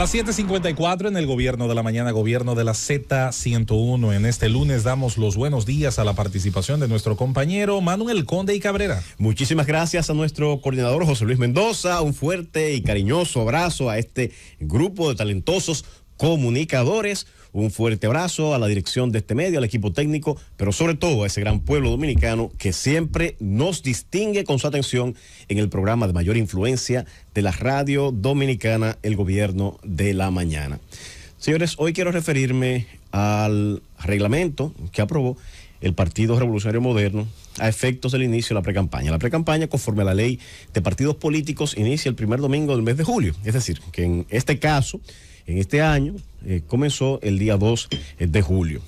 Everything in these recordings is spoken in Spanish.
las 7:54 en el gobierno de la mañana, gobierno de la Z101. En este lunes damos los buenos días a la participación de nuestro compañero Manuel Conde y Cabrera. Muchísimas gracias a nuestro coordinador José Luis Mendoza. Un fuerte y cariñoso abrazo a este grupo de talentosos comunicadores. Un fuerte abrazo a la dirección de este medio, al equipo técnico, pero sobre todo a ese gran pueblo dominicano que siempre nos distingue con su atención en el programa de mayor influencia de la radio dominicana, el gobierno de la mañana. Señores, hoy quiero referirme al reglamento que aprobó el Partido Revolucionario Moderno a efectos del inicio de la precampaña. La precampaña, conforme a la ley de partidos políticos, inicia el primer domingo del mes de julio. Es decir, que en este caso en este año eh, comenzó el día 2 eh, de julio.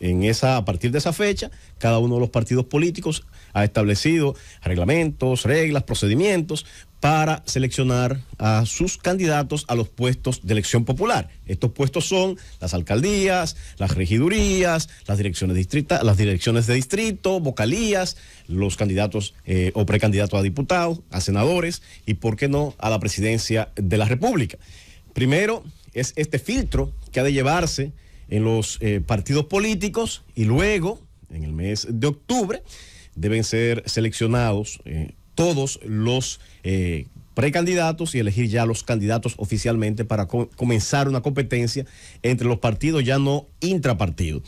En esa, a partir de esa fecha, cada uno de los partidos políticos ha establecido reglamentos, reglas, procedimientos para seleccionar a sus candidatos a los puestos de elección popular. Estos puestos son las alcaldías, las regidurías, las direcciones, distritas, las direcciones de distrito, vocalías, los candidatos eh, o precandidatos a diputados, a senadores y, por qué no, a la presidencia de la República. Primero, es este filtro que ha de llevarse en los eh, partidos políticos y luego, en el mes de octubre, deben ser seleccionados eh, todos los eh, precandidatos y elegir ya los candidatos oficialmente para comenzar una competencia entre los partidos, ya no intrapartidos.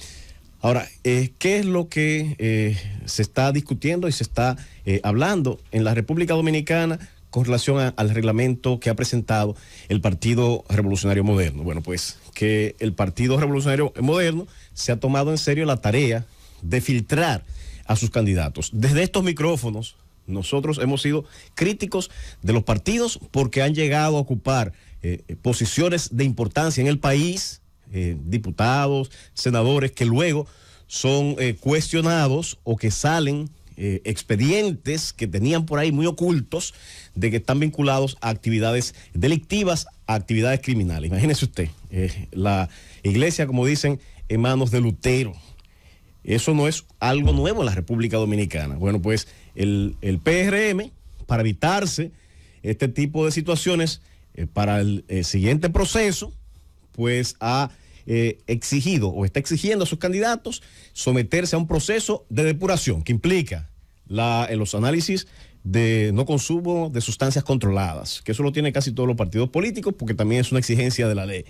Ahora, ¿qué es lo que se está discutiendo y se está hablando en la República Dominicana con relación al reglamento que ha presentado el Partido Revolucionario Moderno. Bueno, pues que el Partido Revolucionario Moderno se ha tomado en serio la tarea de filtrar a sus candidatos. Desde estos micrófonos, nosotros hemos sido críticos de los partidos porque han llegado a ocupar eh, eh, posiciones de importancia en el país, eh, diputados, senadores, que luego son cuestionados o que salen eh, expedientes que tenían por ahí muy ocultos de que están vinculados a actividades delictivas, a actividades criminales. Imagínese usted, eh, la iglesia, como dicen, en manos de Lutero. Eso no es algo nuevo en la República Dominicana. Bueno, pues el, el PRM, para evitarse este tipo de situaciones eh, para el siguiente proceso, pues ha... Eh, exigido o está exigiendo a sus candidatos someterse a un proceso de depuración que implica en los análisis de no consumo de sustancias controladas, que eso lo tienen casi todos los partidos políticos porque también es una exigencia de la ley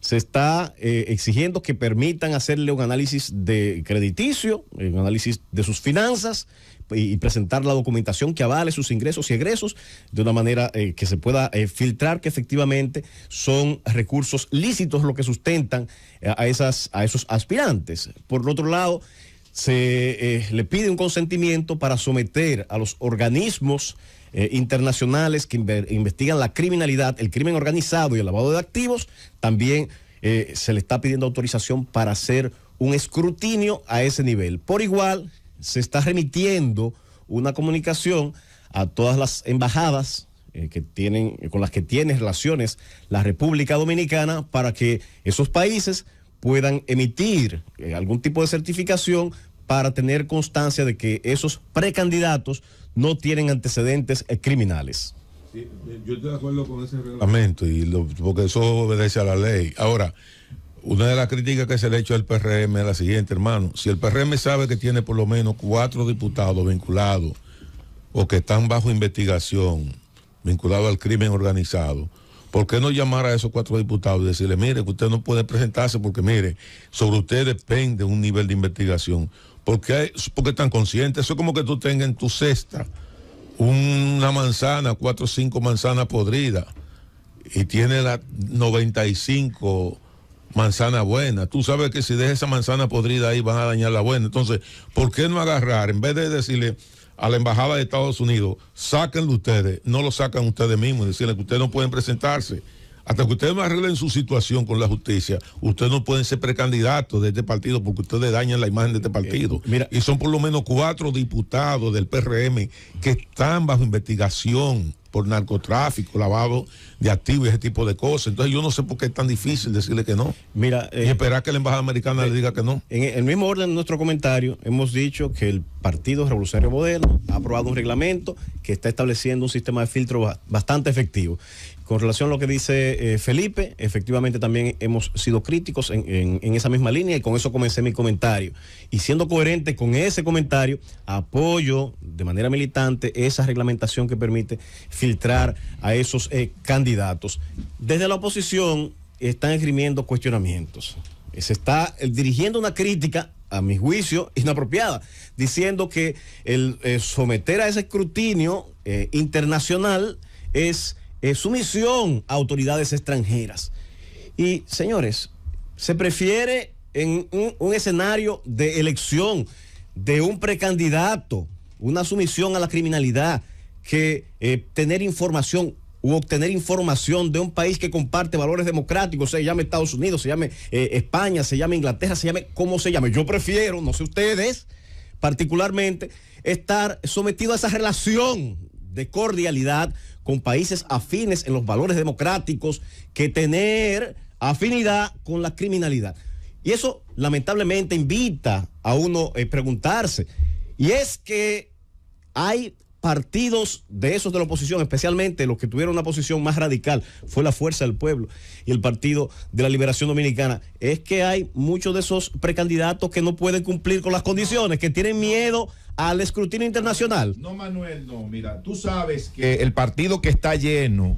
se está eh, exigiendo que permitan hacerle un análisis de crediticio, un análisis de sus finanzas y, presentar la documentación que avale sus ingresos y egresos de una manera eh, que se pueda eh, filtrar que efectivamente son recursos lícitos los que sustentan a, esas, a esos aspirantes. Por otro lado, se eh, le pide un consentimiento para someter a los organismos eh, internacionales que investigan la criminalidad, el crimen organizado y el lavado de activos, también eh, se le está pidiendo autorización para hacer un escrutinio a ese nivel. Por igual, se está remitiendo una comunicación a todas las embajadas que tienen, con las que tiene relaciones la República Dominicana para que esos países puedan emitir eh, algún tipo de certificación para tener constancia de que esos precandidatos no tienen antecedentes eh, criminales. Eh, yo estoy de acuerdo con ese reglamento, y porque eso obedece a la ley. Ahora, una de las críticas que se le ha hecho al PRM es la siguiente, hermano. Si el PRM sabe que tiene por lo menos cuatro diputados vinculados o que están bajo investigación, vinculados al crimen organizado, ¿por qué no llamar a esos cuatro diputados y decirle, mire, que usted no puede presentarse porque, mire, sobre usted depende un nivel de investigación? Porque, qué porque están conscientes, eso es como que tú tengas en tu cesta una manzana, cuatro o cinco manzanas podridas, y tiene las 95 manzanas buenas. Tú sabes que si dejas esa manzana podrida ahí van a dañar la buena. Entonces, ¿por qué no agarrar? En vez de decirle, a la Embajada de Estados Unidos, sáquenlo ustedes, no lo sacan ustedes mismos, decirle que ustedes no pueden presentarse. Hasta que ustedes no arreglen su situación con la justicia, ustedes no pueden ser precandidatos de este partido porque ustedes dañan la imagen de este eh, partido. Mira, y son por lo menos cuatro diputados del PRM que están bajo investigación por narcotráfico, lavado de activos y ese tipo de cosas. Entonces yo no sé por qué es tan difícil decirle que no. Mira, y eh, esperar que la embajada americana le eh, diga que no. En el mismo orden de nuestro comentario, hemos dicho que el Partido Revolucionario Moderno ha aprobado un reglamento que está estableciendo un sistema de filtro bastante efectivo. Con relación a lo que dice eh, Felipe, efectivamente también hemos sido críticos en, esa misma línea y con eso comencé mi comentario. Y siendo coherente con ese comentario, apoyo de manera militante esa reglamentación que permite filtrar a esos eh, candidatos. Desde la oposición están esgrimiendo cuestionamientos. Se está eh, dirigiendo una crítica a mi juicio, inapropiada, diciendo que el eh, someter a ese escrutinio eh, internacional es eh, sumisión a autoridades extranjeras. Y señores, se prefiere en un, escenario de elección de un precandidato, una sumisión a la criminalidad, que tener información u obtener información de un país que comparte valores democráticos, se llame Estados Unidos, se llame eh, España, se llame Inglaterra, se llame como se llame. Yo prefiero, no sé ustedes, particularmente, estar sometido a esa relación de cordialidad con países afines en los valores democráticos que tener afinidad con la criminalidad. Y eso lamentablemente invita a uno a eh, preguntarse. Y es que hay partidos de esos de la oposición, especialmente los que tuvieron una posición más radical, fue la Fuerza del Pueblo y el Partido de la Liberación Dominicana, es que hay muchos de esos precandidatos que no pueden cumplir con las condiciones, que tienen miedo al escrutinio internacional. No, Manuel, no, mira, tú sabes que el partido que está lleno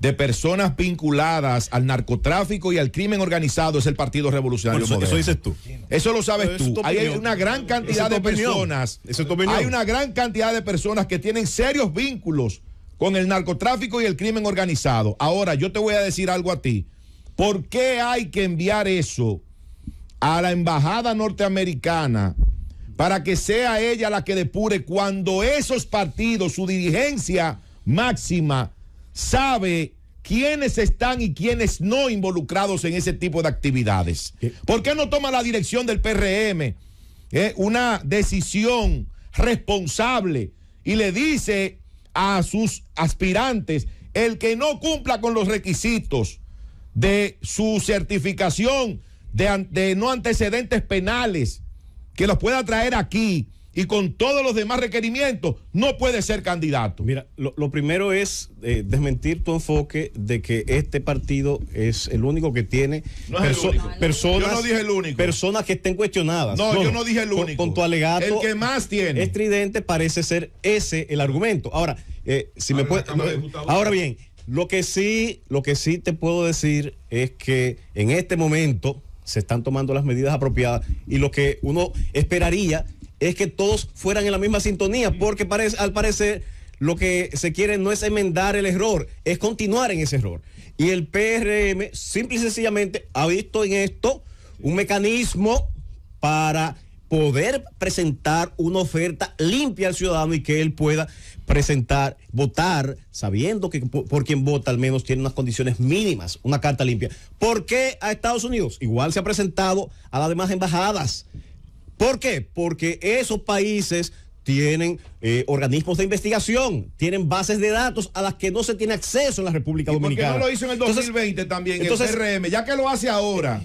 de personas vinculadas al narcotráfico y al crimen organizado es el Partido Revolucionario eso, dices tú. Eso lo sabes tú. Hay una gran cantidad de personas. Hay una gran cantidad de personas que tienen serios vínculos con el narcotráfico y el crimen organizado. Ahora, yo te voy a decir algo a ti. ¿Por qué hay que enviar eso a la embajada norteamericana para que sea ella la que depure cuando esos partidos, su dirigencia máxima, sabe quiénes están y quiénes no involucrados en ese tipo de actividades. ¿Por qué no toma la dirección del PRM eh, una decisión responsable y le dice a sus aspirantes, el que no cumpla con los requisitos de su certificación de no antecedentes penales, que los pueda traer aquí y con todos los demás requerimientos, no puede ser candidato. Mira, lo, primero es eh, desmentir tu enfoque de que este partido es el único que tiene personas. Personas que estén cuestionadas. No, yo no dije el único. Con, tu alegato. El que más tiene. Estridente parece ser ese el argumento. Ahora, eh, si me puede. Ahora bien, lo que sí, lo que sí te puedo decir es que en este momento se están tomando las medidas apropiadas y lo que uno esperaría es que todos fueran en la misma sintonía, porque al parecer lo que se quiere no es enmendar el error, es continuar en ese error. Y el PRM, simple y sencillamente, ha visto en esto un mecanismo para poder presentar una oferta limpia al ciudadano y que él pueda presentar, votar, sabiendo que por, por, quien vota al menos tiene unas condiciones mínimas, una carta limpia. ¿Por qué a Estados Unidos? Igual se ha presentado a las demás embajadas ¿Por qué? Porque esos países tienen eh, organismos de investigación, tienen bases de datos a las que no se tiene acceso en la República Dominicana. ¿Por qué no lo hizo en el 2020 también entonces, el CRM? Ya que lo hace ahora.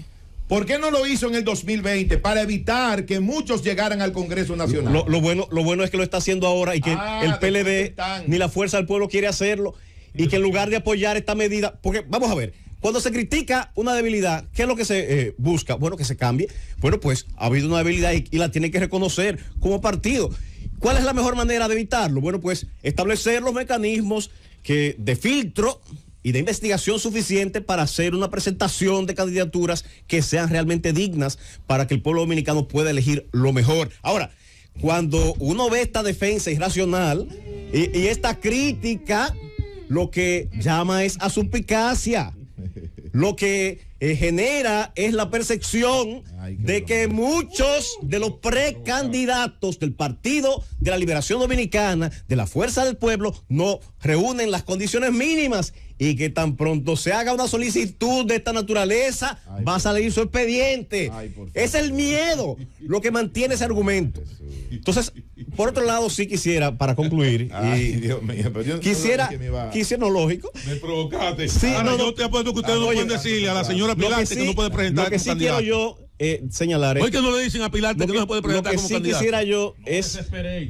¿Por qué no lo hizo en el 2020 para evitar que muchos llegaran al Congreso Nacional? Lo, bueno, lo bueno es que lo está haciendo ahora y que ah, el PLD ni la Fuerza del Pueblo quiere hacerlo y que en lugar de apoyar esta medida, porque vamos a ver, cuando se critica una debilidad, ¿qué es lo que se eh, busca? Bueno, que se cambie. Bueno, pues ha habido una debilidad y, la tiene que reconocer como partido. ¿Cuál es la mejor manera de evitarlo? Bueno, pues establecer los mecanismos que, de filtro y de investigación suficiente para hacer una presentación de candidaturas que sean realmente dignas para que el pueblo dominicano pueda elegir lo mejor. Ahora, cuando uno ve esta defensa irracional y, y esta crítica, lo que llama es a suspicacia lo que eh, genera es la percepción de que muchos de los precandidatos del Partido de la Liberación Dominicana, de la Fuerza del Pueblo, no reúnen las condiciones mínimas y que tan pronto se haga una solicitud de esta naturaleza, va a salir su expediente. es el miedo lo que mantiene ese argumento. Entonces, por otro lado, sí quisiera, para concluir, y quisiera, no quisiera no lógico. Me provocaste. Sí, no, te apuesto que ustedes ah, no pueden decirle a la señora Pilarte que, no puede presentar. Lo que sí quiero yo eh, señalar. Hoy que no le dicen a Pilarte que, no se puede presentar. Lo que sí quisiera yo es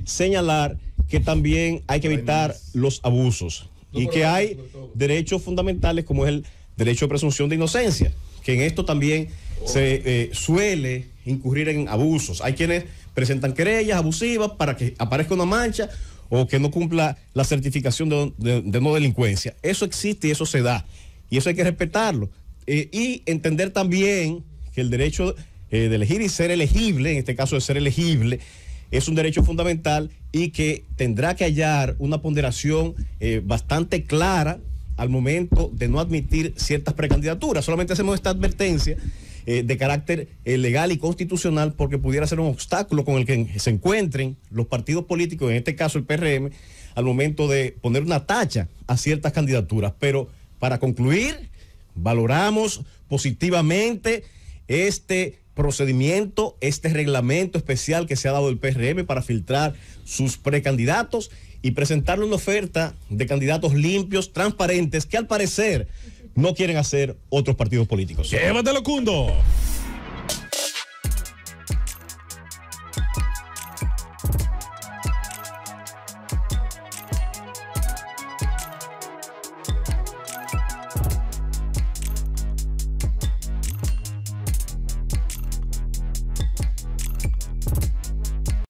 señalar que también hay que evitar los abusos y que hay derechos fundamentales como es el derecho de presunción de inocencia, que en esto también se oh. eh, suele incurrir en abusos. Hay quienes presentan querellas abusivas para que aparezca una mancha o que no cumpla la certificación de, no delincuencia. Eso existe y eso se da. Y eso hay que respetarlo. Eh, y entender también que el derecho eh, de elegir y ser elegible, en este caso de ser elegible, es un derecho fundamental y que tendrá que hallar una ponderación eh, bastante clara al momento de no admitir ciertas precandidaturas. Solamente hacemos esta advertencia eh, de carácter eh, legal y constitucional porque pudiera ser un obstáculo con el que se encuentren los partidos políticos, en este caso el PRM, al momento de poner una tacha a ciertas candidaturas. Pero para concluir, valoramos positivamente este procedimiento, este reglamento especial que se ha dado el PRM para filtrar sus precandidatos y presentarle una oferta de candidatos limpios, transparentes, que al parecer no quieren hacer otros partidos políticos. Llévatelo, Cundo.